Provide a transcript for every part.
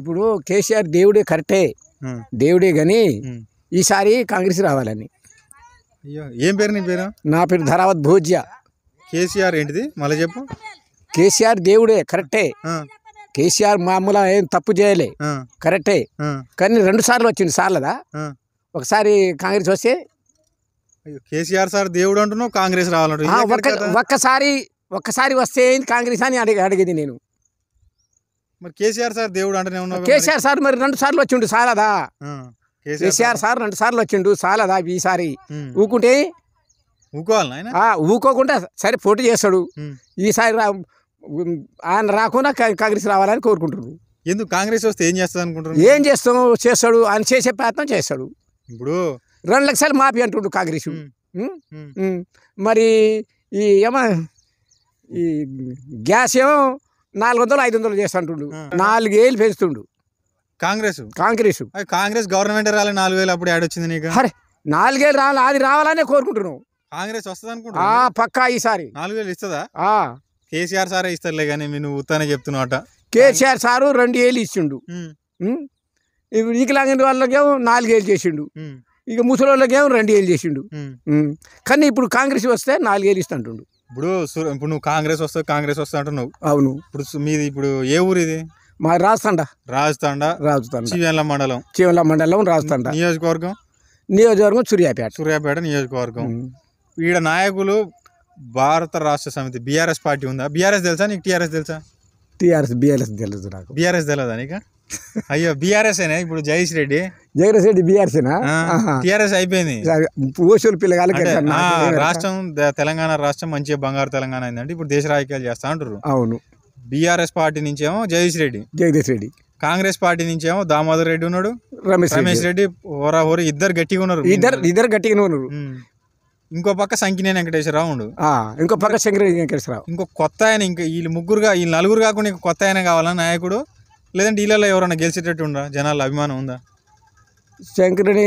ఇప్పుడు కేసీఆర్ దేవుడే కరెక్టే దేవుడే కానీ ఈసారి కాంగ్రెస్ రావాలని అయ్యో ఏం పేరు నీ పేరు నా పేరు ధరావత్ భోజ్య కేసీఆర్ ఏంటిది మళ్ళీ చెప్పు కేసీఆర్ దేవుడే కరెక్టే కేసీఆర్ మామూలు ఏం తప్పు చేయలే కరెక్టే కానీ రెండు సార్లు వచ్చింది సార్లదా ఒకసారి కాంగ్రెస్ వస్తే కేసీఆర్ సార్ దేవుడు అంటున్నావు కాంగ్రెస్ రావాలంటు ఒక్కసారి ఒక్కసారి వస్తే కాంగ్రెస్ అని అడిగి అడిగేది నేను మరి కేసీఆర్ సార్ దేవుడు అంటే కేసీఆర్ సార్ మరి రెండు సార్లు వచ్చిండు సాలదా కేసీఆర్ సార్ రెండు సార్లు వచ్చిండు సాలదా ఈసారి ఊకుంటే ఊకోవాలి ఊకోకుండా సరే పోటీ చేస్తాడు ఈసారి ఆయన రాకుండా కాంగ్రెస్ రావాలని కోరుకుంటున్నాడు ఎందుకు కాంగ్రెస్ వస్తే ఏం చేస్తాడు అనుకుంటారు ఏం చేస్తాం చేస్తాడు అని చేసే ప్రయత్నం చేస్తాడు ఇప్పుడు రెండు లక్షలు మాఫీ అంటుండు కాంగ్రెస్ మరి ఈ ఏమో ఈ గ్యాస్ ఏమో నాలుగు వందలు ఐదు వందలు చేస్తుంటుండు నాలుగేళ్ళు పెంచుతుండు కాంగ్రెస్ కాంగ్రెస్ కాంగ్రెస్ గవర్నమెంట్ రాలే నాలుగు వేలు అప్పుడు వచ్చింది నీకు అరే నాలుగేళ్ళు రావాలి అది రావాలనే కోరుకుంటున్నావు కాంగ్రెస్ వస్తుంది అనుకుంటా పక్కా ఈసారి నాలుగు వేలు ఇస్తుందా కేసీఆర్ సారే ఇస్తారులే కానీ మీరు ఉత్తానే చెప్తున్నా కేసీఆర్ సారు రెండు ఏళ్ళు ఇచ్చిండు ఇప్పుడు ఈకలాంగిన వాళ్ళకేమో నాలుగేళ్ళు చేసిండు ఇక ముసలి వాళ్ళకేమో రెండు ఏళ్ళు చేసిండు కానీ ఇప్పుడు కాంగ్రెస్ వస్తే నాలుగేళ్ళు ఇస్తుంటుండు ఇప్పుడు ఇప్పుడు నువ్వు కాంగ్రెస్ వస్తావు కాంగ్రెస్ వస్తా నువ్వు అవును ఇప్పుడు మీది ఇప్పుడు ఏ ఊరు ఇది మా రాజస్థాండ రాజస్థాండ రాజస్థాన్ చీవెన్ల మండలం చీవెన్ల మండలం రాజస్థాండ నియోజకవర్గం నియోజకవర్గం సూర్యాపేట సూర్యాపేట నియోజకవర్గం వీడ నాయకులు భారత రాష్ట్ర సమితి బీఆర్ఎస్ పార్టీ ఉందా బీఆర్ఎస్ తెలుసా నీకు టీఆర్ఎస్ తెలుసా టీఆర్ఎస్ బీఆర్ఎస్ తెలుసు నాకు బీఆర్ఎస్ తెలియదా నీకు అయ్యో అయినా ఇప్పుడు జగదీష్ రెడ్డి జగదీష్ రెడ్డి బీఆర్ఎస్ఏనా టీఆర్ఎస్ అయిపోయింది ఓసూలు పిల్లగాలి రాష్ట్రం తెలంగాణ రాష్ట్రం మంచి బంగారు తెలంగాణ అయిందంటే ఇప్పుడు దేశ రాజకీయాలు చేస్తా అంటారు అవును బీఆర్ఎస్ పార్టీ నుంచి ఏమో జగదీష్ రెడ్డి జగదీష్ రెడ్డి కాంగ్రెస్ పార్టీ నుంచేమో దామోదర్ రెడ్డి ఉన్నాడు రమేష్ రమేష్ రెడ్డి హోరా ఇద్దరు గట్టిగా ఉన్నారు ఇద్దరు ఇద్దరు గట్టిగా ఉన్నారు ఇంకో పక్క సంకినేని వెంకటేశ్వరరావు ఉండు ఇంకో పక్క శంకర వెంకటేశ్వరరావు ఇంకో కొత్త ఆయన ఇంకా వీళ్ళు ముగ్గురుగా వీళ్ళు నలుగురు కాకుండా ఇంకా కొత్త ఆయన కావాలని నాయకుడు లేదంటే ఇళ్ళలో ఎవరైనా గెలిచేటట్టు ఉందా జనాల అభిమానం ఉందా శంకరుని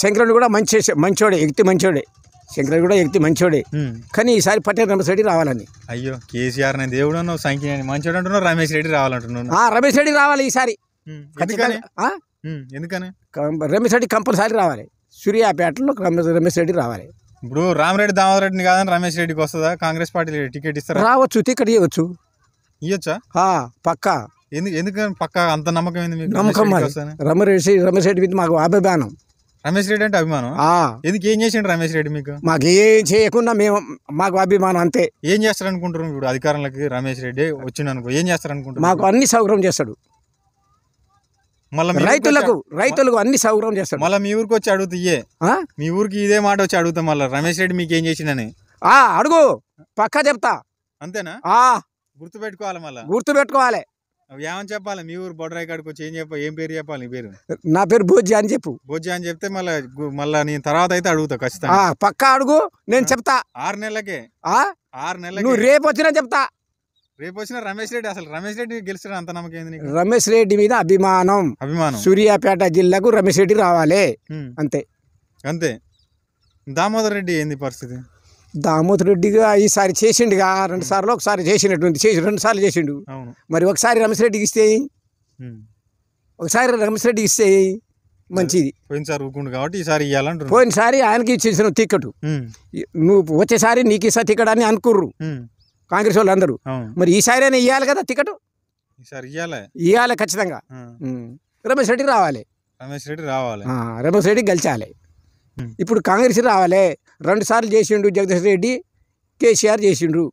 శంకరుని కూడా మంచి మంచోడే వ్యక్తి మంచోడే శంకరుడు కూడా వ్యక్తి మంచోడే కానీ ఈసారి పటేల్ రమేష్ రెడ్డి రావాలని అయ్యో కేసీఆర్ నేను దేవుడు అన్నావు సంఖ్య మంచోడు అంటున్నావు రమేష్ రెడ్డి రావాలంటున్నాను రమేష్ రెడ్డి రావాలి ఈసారి ఎందుకని రమేష్ రెడ్డి కంపల్సరీ రావాలి సూర్యాపేటలో రమేష్ రమేష్ రెడ్డి రావాలి ఇప్పుడు రామరెడ్డి దామోదర్ రెడ్డిని కాదని రమేష్ రెడ్డికి వస్తుందా కాంగ్రెస్ పార్టీ టికెట్ ఇస్తారా రావచ్చు టికెట్ ఇవ్వచ్చు ఇయ్యొచ్చా పక్కా ఎందుకు ఎందుకని పక్కా అంత నమ్మకం ఏంది మీకు నమ్మకం మాది. వస్తాను రమేష్ రెడ్డి మీద మాకు అభిమానం రమేష్ రెడ్డి అంటే అభిమానం ఆ, ఎందుకు ఏం చేసిండు రమేష్ రెడ్డి మీకు మాకు ఏం చేయకుండా మేము మాకు అభిమానం అంతే ఏం చేస్తారనుకుంటారు ఇప్పుడు అధికారంలోకి రమేష్ రెడ్డి వచ్చిండు అనుకో ఏం చేస్తారనుకుంటారు మాకు అన్ని సౌకర్యం చేస్తాడు మళ్ళీ రైతులకు రైతులకు అన్ని సౌకర్యం చేస్తాడు మళ్ళీ మీ ఊరికి వచ్చి అడుగుతా మీ ఊరికి ఇదే మాట వచ్చి అడుగుతాం మళ్ళీ రమేష్ రెడ్డి మీకు ఏం చేసిండని ఆ, అడుగు పక్కా చెప్తా అంతేనా గుర్తుపెట్టుకోవాలి మళ్ళీ గుర్తుపెట్టుకోవాలి ఏమని చెప్పాలి మీ ఊరు బొడరాయి కాడికి వచ్చి ఏం చెప్పాలి ఏం పేరు చెప్పాలి నీ పేరు నా పేరు భోజి అని చెప్పు భోజి అని చెప్తే మళ్ళీ మళ్ళీ నేను తర్వాత అయితే అడుగుతా ఖచ్చితంగా పక్కా అడుగు నేను చెప్తా ఆరు నెలలకే ఆరు నెలలకి నువ్వు రేపు వచ్చినా చెప్తా రేపు వచ్చిన రమేష్ రెడ్డి అసలు రమేష్ రెడ్డి గెలిచిన అంత నమ్మకం రమేష్ రెడ్డి మీద అభిమానం అభిమానం సూర్యాపేట జిల్లాకు రమేష్ రెడ్డి రావాలి అంతే అంతే దామోదర్ రెడ్డి ఏంది పరిస్థితి దామోదర్ రెడ్డిగా ఈసారి చేసిండుగా రెండు సార్లు ఒకసారి చేసినటువంటి చేసి రెండు సార్లు చేసిండు మరి ఒకసారి రమేష్ రెడ్డికి ఇస్తే ఒకసారి రమేష్ రెడ్డికి ఇస్తే మంచిది పోయినసారి కాబట్టి ఈసారి పోయినసారి ఆయనకి ఇచ్చేసిన టికెట్ నువ్వు వచ్చేసారి నీకు ఇస్తా టికెట్ అని అనుకుర్రు కాంగ్రెస్ వాళ్ళు అందరూ మరి ఈసారి అయినా ఇవ్వాలి కదా టికెట్ ఈసారి ఇవ్వాలి ఇవ్వాలి ఖచ్చితంగా రమేష్ రెడ్డి రావాలి రమేష్ రెడ్డి రావాలి రమేష్ రెడ్డి గెలిచాలి ఇప్పుడు కాంగ్రెస్ రావాలి రెండు సార్లు చేసిండు జగదీష్ రెడ్డి కేసీఆర్ చేసిండ్రు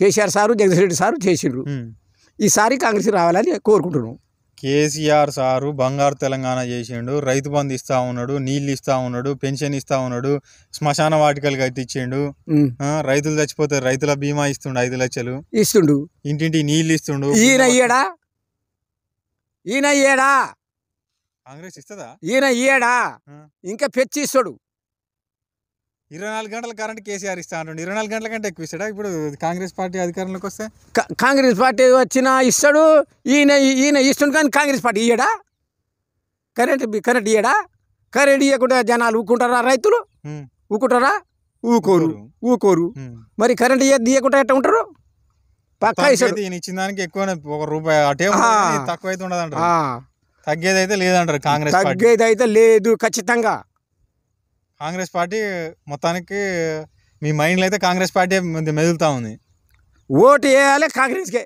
KCR sir Jagadish Reddy sir చేసిండ్రు ఈసారి కాంగ్రెస్ రావాలని కోరుకుంటున్నాం కేసీఆర్ సారు బంగారు తెలంగాణ చేసిండు రైతు బంధు ఇస్తా ఉన్నాడు నీళ్ళు ఇస్తా ఉన్నాడు పెన్షన్ ఇస్తా ఉన్నాడు శ్మశాన వాటికలు కట్టించిండు రైతులు చచ్చిపోతే రైతుల బీమా ఇస్తుండు ఐదు లక్షలు ఇస్తుండు ఇంటింటి నీళ్ళు ఇస్తుండు ఈయన అయ్యాడా ఈయన ఇయ్యడా కాంగ్రెస్ ఇస్తుందా ఈయన అయ్యాడా ఇంకా పెచ్చి ఇస్తాడు ఇరవై నాలుగు గంటల కరెంట్ కేసీఆర్ ఇస్తా ఇరవై నాలుగు గంటల కంటే ఎక్కువ ఇస్తాడా ఇప్పుడు కాంగ్రెస్ పార్టీ అధికారంలోకి వస్తే కాంగ్రెస్ పార్టీ వచ్చినా ఇస్తాడు ఈయన ఈయన ఇస్తుంది కానీ కాంగ్రెస్ పార్టీ ఇయ్యడా కరెంట్ కరెంట్ ఇయ్యడా కరెంట్ ఇవ్వకుండా జనాలు ఊకుంటారా రైతులు ఊకుంటారా ఊకోరు ఊకోరు మరి కరెంట్ ఇవ్వకుండా ఎట్లా ఉంటారు పక్కా ఇస్తాడు ఈయన ఇచ్చిన దానికి ఎక్కువ ఒక రూపాయి అటే తక్కువ అయితే తగ్గేది తగ్గేదైతే లేదంటారు కాంగ్రెస్ తగ్గేదైతే లేదు ఖచ్చితంగా కాంగ్రెస్ పార్టీ మొత్తానికి మీ మైండ్లో అయితే కాంగ్రెస్ పార్టీ మెదులుతూ ఉంది ఓటు వేయాలి కాంగ్రెస్కే